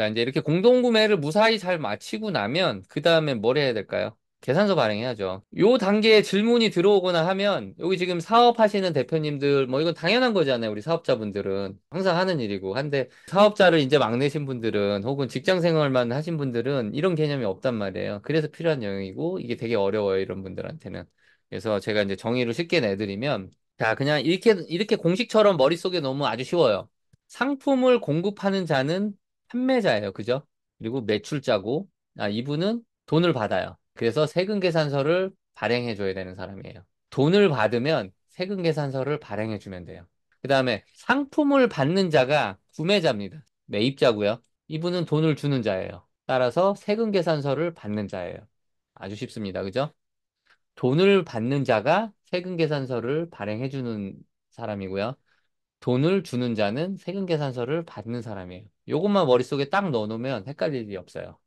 자, 이제 이렇게 공동구매를 무사히 잘 마치고 나면 그 다음에 뭘 해야 될까요? 계산서 발행해야죠. 요 단계에 질문이 들어오거나 하면 여기 지금 사업하시는 대표님들 뭐 이건 당연한 거잖아요. 우리 사업자분들은 항상 하는 일이고 한데 사업자를 이제 막내신 분들은 혹은 직장 생활만 하신 분들은 이런 개념이 없단 말이에요. 그래서 필요한 영역이고 이게 되게 어려워요. 이런 분들한테는. 그래서 제가 이제 정의를 쉽게 내드리면 자, 그냥 이렇게 이렇게 공식처럼 머릿속에 너무 아주 쉬워요. 상품을 공급하는 자는 판매자예요. 그죠? 그리고 매출자고 아, 이분은 돈을 받아요. 그래서 세금 계산서를 발행해 줘야 되는 사람이에요. 돈을 받으면 세금 계산서를 발행해 주면 돼요. 그 다음에 상품을 받는 자가 구매자입니다. 매입자고요. 이분은 돈을 주는 자예요. 따라서 세금 계산서를 받는 자예요. 아주 쉽습니다. 그죠? 돈을 받는 자가 세금 계산서를 발행해 주는 사람이고요. 돈을 주는 자는 세금 계산서를 받는 사람이에요. 이것만 머릿속에 딱 넣어놓으면 헷갈릴 일이 없어요.